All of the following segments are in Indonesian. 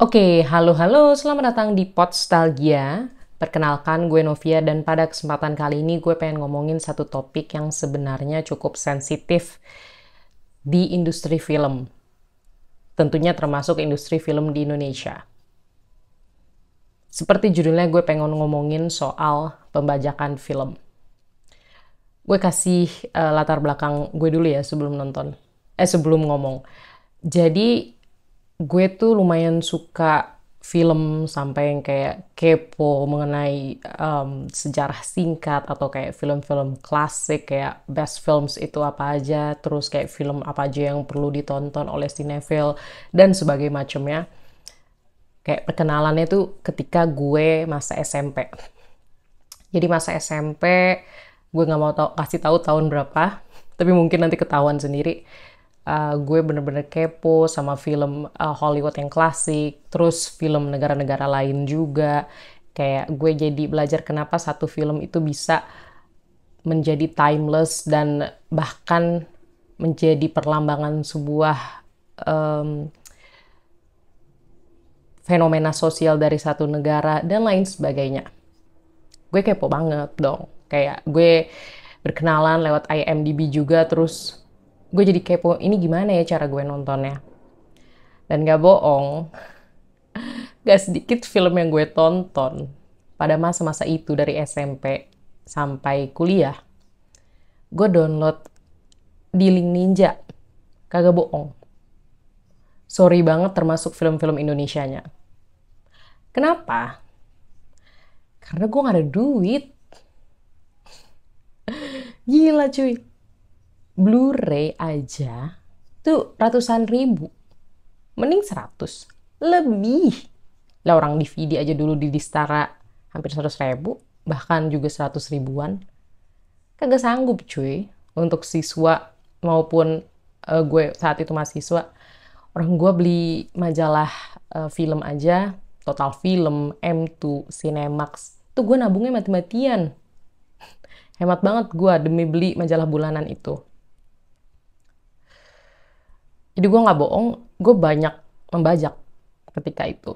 Oke, halo-halo, selamat datang di Podstalgia. Perkenalkan gue Novia dan pada kesempatan kali ini gue pengen ngomongin satu topik yang sebenarnya cukup sensitif di industri film. Tentunya termasuk industri film di Indonesia. Seperti judulnya gue pengen ngomongin soal pembajakan film. Gue kasih uh, latar belakang gue dulu ya sebelum nonton. Eh sebelum ngomong. Jadi gue tuh lumayan suka film sampai yang kayak kepo mengenai um, sejarah singkat atau kayak film-film klasik kayak best films itu apa aja terus kayak film apa aja yang perlu ditonton oleh sinetron dan sebagainya macamnya kayak perkenalannya tuh ketika gue masa SMP jadi masa SMP gue nggak mau tau, kasih tahu tahun berapa tapi mungkin nanti ketahuan sendiri uh, gue bener-bener kepo sama film uh, Hollywood yang klasik, terus film negara-negara lain juga. Kayak gue jadi belajar kenapa satu film itu bisa menjadi timeless dan bahkan menjadi perlambangan sebuah um, fenomena sosial dari satu negara dan lain sebagainya. Gue kepo banget dong. Kayak gue berkenalan lewat IMDb juga terus gue jadi kepo ini gimana ya cara gue nontonnya dan gak bohong gak sedikit film yang gue tonton pada masa-masa itu dari SMP sampai kuliah gue download di link ninja kagak bohong sorry banget termasuk film-film Indonesianya kenapa karena gue gak ada duit gila cuy Blu-ray aja tuh ratusan ribu. Mending seratus. Lebih. Lah orang DVD aja dulu di Distara hampir seratus ribu. Bahkan juga seratus ribuan. Kagak sanggup cuy untuk siswa maupun uh, gue saat itu mahasiswa. Orang gue beli majalah uh, film aja, total film, M2, Cinemax. Tuh gue nabungnya mati-matian. Hemat banget gue demi beli majalah bulanan itu. Jadi gue nggak bohong, gue banyak membajak ketika itu.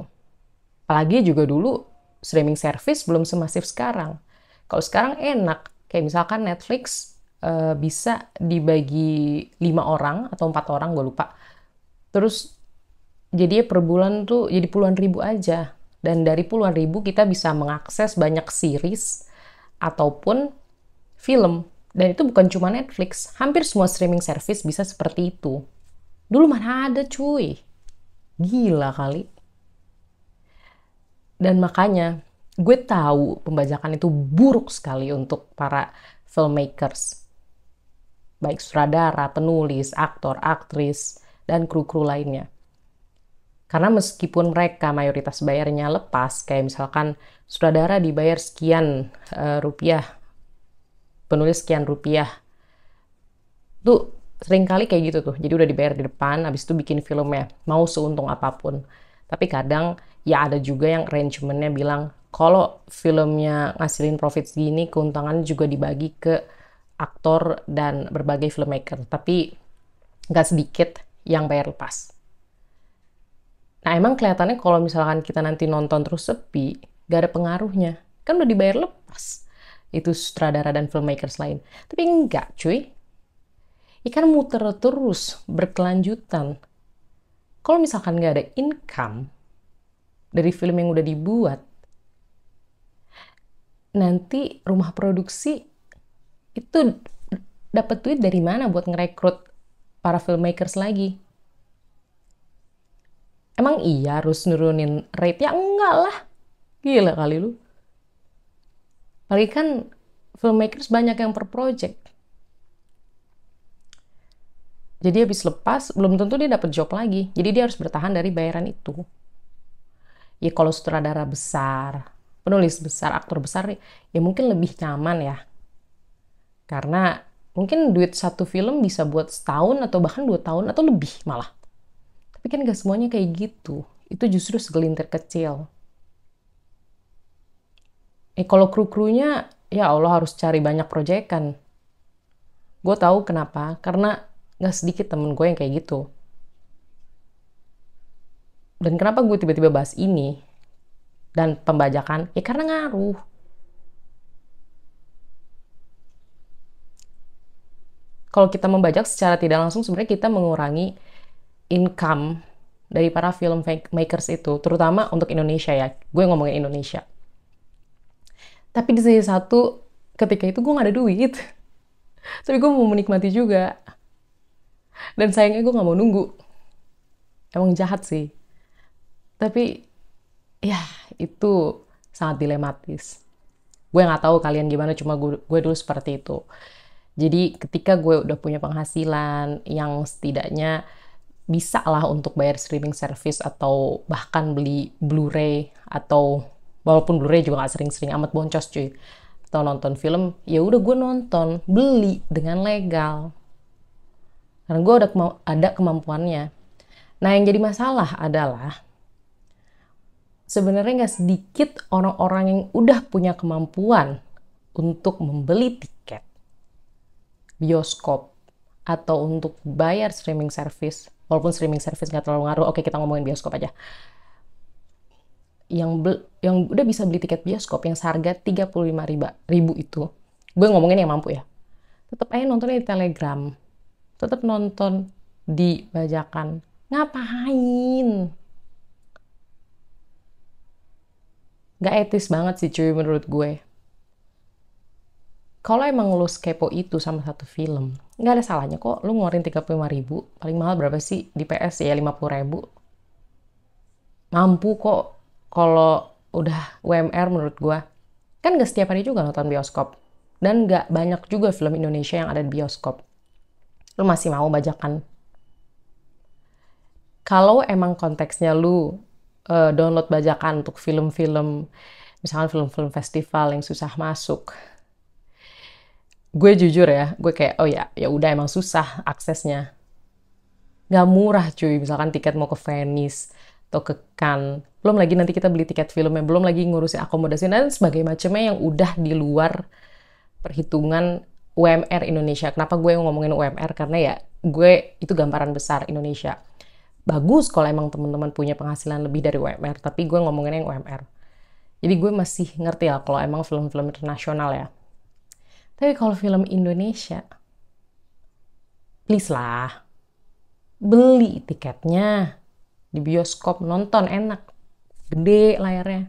Apalagi juga dulu streaming service belum semasif sekarang. Kalau sekarang enak, kayak misalkan Netflix eh, bisa dibagi lima orang atau empat orang, gue lupa. Terus jadinya per bulan tuh jadi puluhan ribu aja. Dan dari puluhan ribu kita bisa mengakses banyak series ataupun film. Dan itu bukan cuma Netflix, hampir semua streaming service bisa seperti itu. Dulu mana ada cuy. Gila kali. Dan makanya gue tahu pembajakan itu buruk sekali untuk para filmmakers. Baik sutradara, penulis, aktor, aktris, dan kru-kru lainnya. Karena meskipun mereka mayoritas bayarnya lepas, kayak misalkan sutradara dibayar sekian uh, rupiah, penulis sekian rupiah, tuh sering kali kayak gitu tuh. Jadi udah dibayar di depan, habis itu bikin filmnya. Mau seuntung apapun. Tapi kadang ya ada juga yang arrangementnya bilang, kalau filmnya ngasilin profit segini, keuntungan juga dibagi ke aktor dan berbagai filmmaker. Tapi nggak sedikit yang bayar lepas. Nah emang kelihatannya kalau misalkan kita nanti nonton terus sepi, gak ada pengaruhnya. Kan udah dibayar lepas. Itu sutradara dan filmmakers lain. Tapi enggak cuy, ikan muter terus berkelanjutan. Kalau misalkan nggak ada income dari film yang udah dibuat, nanti rumah produksi itu dapat duit dari mana buat ngerekrut para filmmakers lagi? Emang iya harus nurunin rate? Ya enggak lah. Gila kali lu. Lagi kan filmmakers banyak yang per project. Jadi habis lepas, belum tentu dia dapat job lagi. Jadi dia harus bertahan dari bayaran itu. Ya kalau sutradara besar, penulis besar, aktor besar, ya mungkin lebih nyaman ya. Karena mungkin duit satu film bisa buat setahun atau bahkan dua tahun atau lebih malah. Tapi kan gak semuanya kayak gitu. Itu justru segelintir kecil. Eh kalau kru-krunya, ya Allah harus cari banyak proyekan. Gue tahu kenapa, karena nggak sedikit temen gue yang kayak gitu. Dan kenapa gue tiba-tiba bahas ini? Dan pembajakan? Ya karena ngaruh. Kalau kita membajak secara tidak langsung, sebenarnya kita mengurangi income dari para film makers itu, terutama untuk Indonesia ya. Gue ngomongin Indonesia. Tapi di sisi satu, ketika itu gue gak ada duit. Tapi gue mau menikmati juga dan sayangnya gue nggak mau nunggu emang jahat sih tapi ya itu sangat dilematis gue nggak tahu kalian gimana cuma gue, gue dulu seperti itu jadi ketika gue udah punya penghasilan yang setidaknya bisa lah untuk bayar streaming service atau bahkan beli Blu-ray atau walaupun Blu-ray juga gak sering-sering amat boncos cuy atau nonton film ya udah gue nonton beli dengan legal karena gue udah kema ada kemampuannya. Nah yang jadi masalah adalah sebenarnya nggak sedikit orang-orang yang udah punya kemampuan untuk membeli tiket bioskop atau untuk bayar streaming service walaupun streaming service nggak terlalu ngaruh oke kita ngomongin bioskop aja yang yang udah bisa beli tiket bioskop yang seharga 35 ribu, ribu itu gue ngomongin yang mampu ya tetap aja nontonnya di telegram tetap nonton di bajakan. Ngapain? Gak etis banget sih cuy menurut gue. Kalau emang lo kepo itu sama satu film, nggak ada salahnya kok lo ngeluarin 35 ribu, paling mahal berapa sih di PS ya 50 ribu. Mampu kok kalau udah UMR menurut gue. Kan gak setiap hari juga nonton bioskop. Dan gak banyak juga film Indonesia yang ada di bioskop lu masih mau bajakan. Kalau emang konteksnya lu uh, download bajakan untuk film-film, misalkan film-film festival yang susah masuk, gue jujur ya, gue kayak oh ya, ya udah emang susah aksesnya. nggak murah cuy, misalkan tiket mau ke Venice atau ke Cannes, belum lagi nanti kita beli tiket filmnya, belum lagi ngurusin akomodasi dan sebagainya macamnya yang udah di luar perhitungan UMR Indonesia. Kenapa gue ngomongin UMR? Karena ya gue itu gambaran besar Indonesia. Bagus kalau emang teman-teman punya penghasilan lebih dari UMR, tapi gue ngomongin yang UMR. Jadi gue masih ngerti lah kalau emang film-film internasional ya. Tapi kalau film Indonesia, please lah, beli tiketnya di bioskop nonton enak, gede layarnya.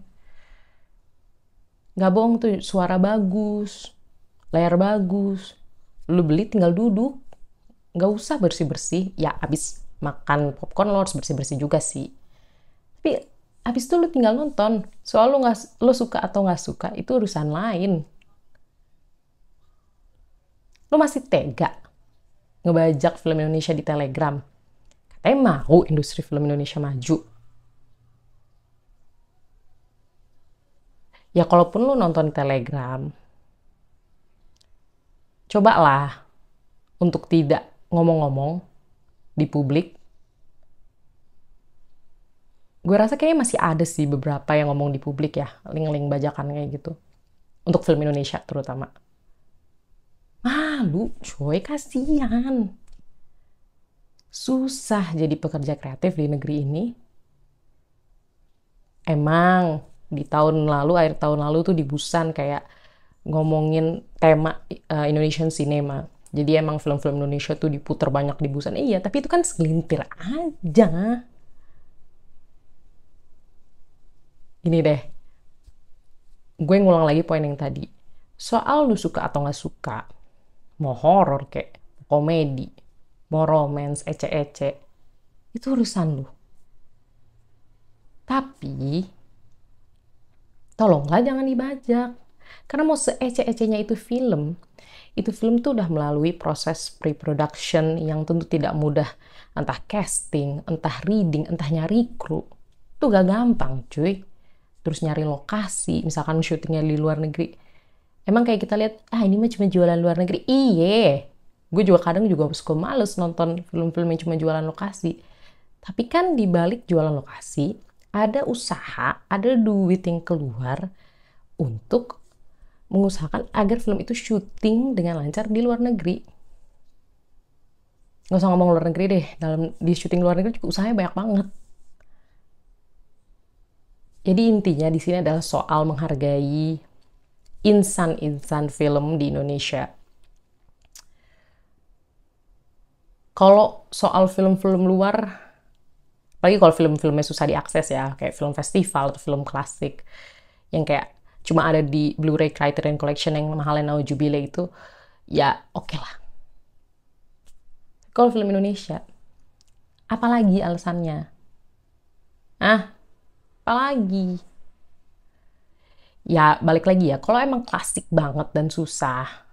Gak bohong tuh suara bagus, layar bagus, lu beli tinggal duduk, nggak usah bersih-bersih, ya abis makan popcorn lo harus bersih-bersih juga sih. Tapi abis itu lu tinggal nonton, soal lu, nggak lu suka atau nggak suka itu urusan lain. Lu masih tega ngebajak film Indonesia di Telegram. Katanya mau industri film Indonesia maju. Ya kalaupun lu nonton Telegram, cobalah untuk tidak ngomong-ngomong di publik. Gue rasa kayaknya masih ada sih beberapa yang ngomong di publik ya, link-link bajakan kayak gitu. Untuk film Indonesia terutama. Malu coy, kasihan. Susah jadi pekerja kreatif di negeri ini. Emang di tahun lalu, akhir tahun lalu tuh di Busan kayak ngomongin tema uh, Indonesian cinema. Jadi emang film-film Indonesia tuh diputar banyak di busan. Iya, tapi itu kan segelintir aja. Gini deh, gue ngulang lagi poin yang tadi. Soal lu suka atau nggak suka, mau horor kek, komedi, mau romance, ece-ece, itu urusan lu. Tapi, tolonglah jangan dibajak karena mau seece-ecenya itu film, itu film tuh udah melalui proses pre-production yang tentu tidak mudah. Entah casting, entah reading, entah nyari kru. Itu gak gampang cuy. Terus nyari lokasi, misalkan syutingnya di luar negeri. Emang kayak kita lihat, ah ini mah cuma jualan luar negeri. Iye, gue juga kadang juga suka males nonton film-film yang cuma jualan lokasi. Tapi kan di balik jualan lokasi, ada usaha, ada duit yang keluar untuk mengusahakan agar film itu syuting dengan lancar di luar negeri. Nggak usah ngomong luar negeri deh, dalam di syuting luar negeri cukup usahanya banyak banget. Jadi intinya di sini adalah soal menghargai insan-insan film di Indonesia. Kalau soal film-film luar, apalagi kalau film-filmnya susah diakses ya, kayak film festival atau film klasik, yang kayak cuma ada di Blu-ray Criterion Collection yang mahalnya Nau Jubile itu, ya oke okay lah. Kalau film Indonesia, apalagi alasannya? Ah, apalagi? Ya balik lagi ya, kalau emang klasik banget dan susah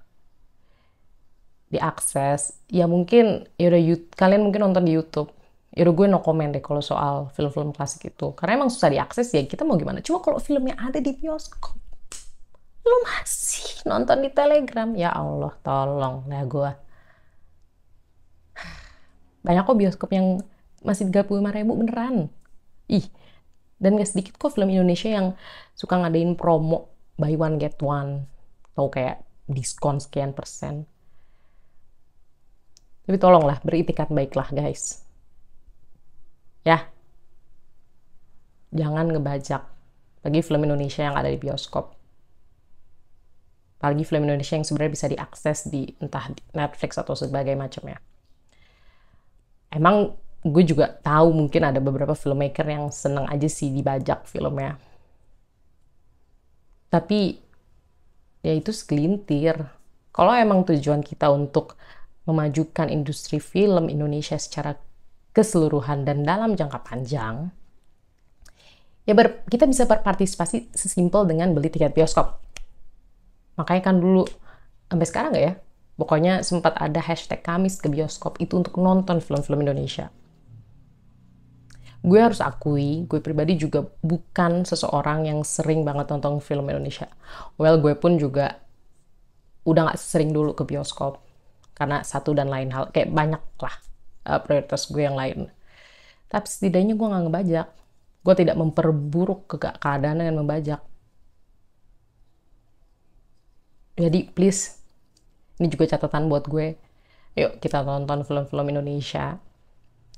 diakses, ya mungkin yaudah kalian mungkin nonton di YouTube Yaudah gue no comment deh kalau soal film-film klasik itu. Karena emang susah diakses ya kita mau gimana. Cuma kalau filmnya ada di bioskop, lu masih nonton di telegram ya Allah tolong lah gue banyak kok bioskop yang masih 35 ribu beneran ih dan gak sedikit kok film Indonesia yang suka ngadain promo buy one get one atau kayak diskon sekian persen tapi tolonglah beritikat baiklah guys ya jangan ngebajak bagi film Indonesia yang ada di bioskop apalagi film Indonesia yang sebenarnya bisa diakses di entah Netflix atau sebagai macamnya. Emang gue juga tahu mungkin ada beberapa filmmaker yang seneng aja sih dibajak filmnya. Tapi ya itu segelintir. Kalau emang tujuan kita untuk memajukan industri film Indonesia secara keseluruhan dan dalam jangka panjang, ya kita bisa berpartisipasi sesimpel dengan beli tiket bioskop Makanya kan dulu, sampai sekarang nggak ya? Pokoknya sempat ada hashtag Kamis ke bioskop itu untuk nonton film-film Indonesia. Gue harus akui, gue pribadi juga bukan seseorang yang sering banget nonton film Indonesia. Well, gue pun juga udah gak sering dulu ke bioskop. Karena satu dan lain hal, kayak banyak lah uh, prioritas gue yang lain. Tapi setidaknya gue nggak ngebajak. Gue tidak memperburuk ke keadaan dengan membajak Jadi please, ini juga catatan buat gue. Yuk kita tonton film-film Indonesia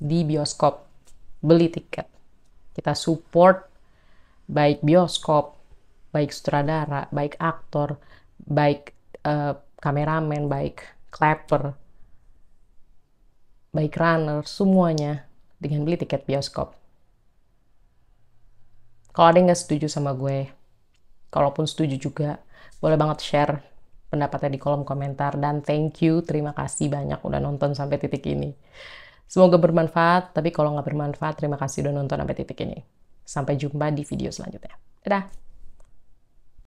di bioskop. Beli tiket. Kita support baik bioskop, baik sutradara, baik aktor, baik uh, kameramen, baik clapper, baik runner, semuanya dengan beli tiket bioskop. Kalau ada yang nggak setuju sama gue, kalaupun setuju juga, boleh banget share pendapatnya di kolom komentar dan thank you, terima kasih banyak udah nonton sampai titik ini. Semoga bermanfaat, tapi kalau nggak bermanfaat, terima kasih udah nonton sampai titik ini. Sampai jumpa di video selanjutnya. Dadah!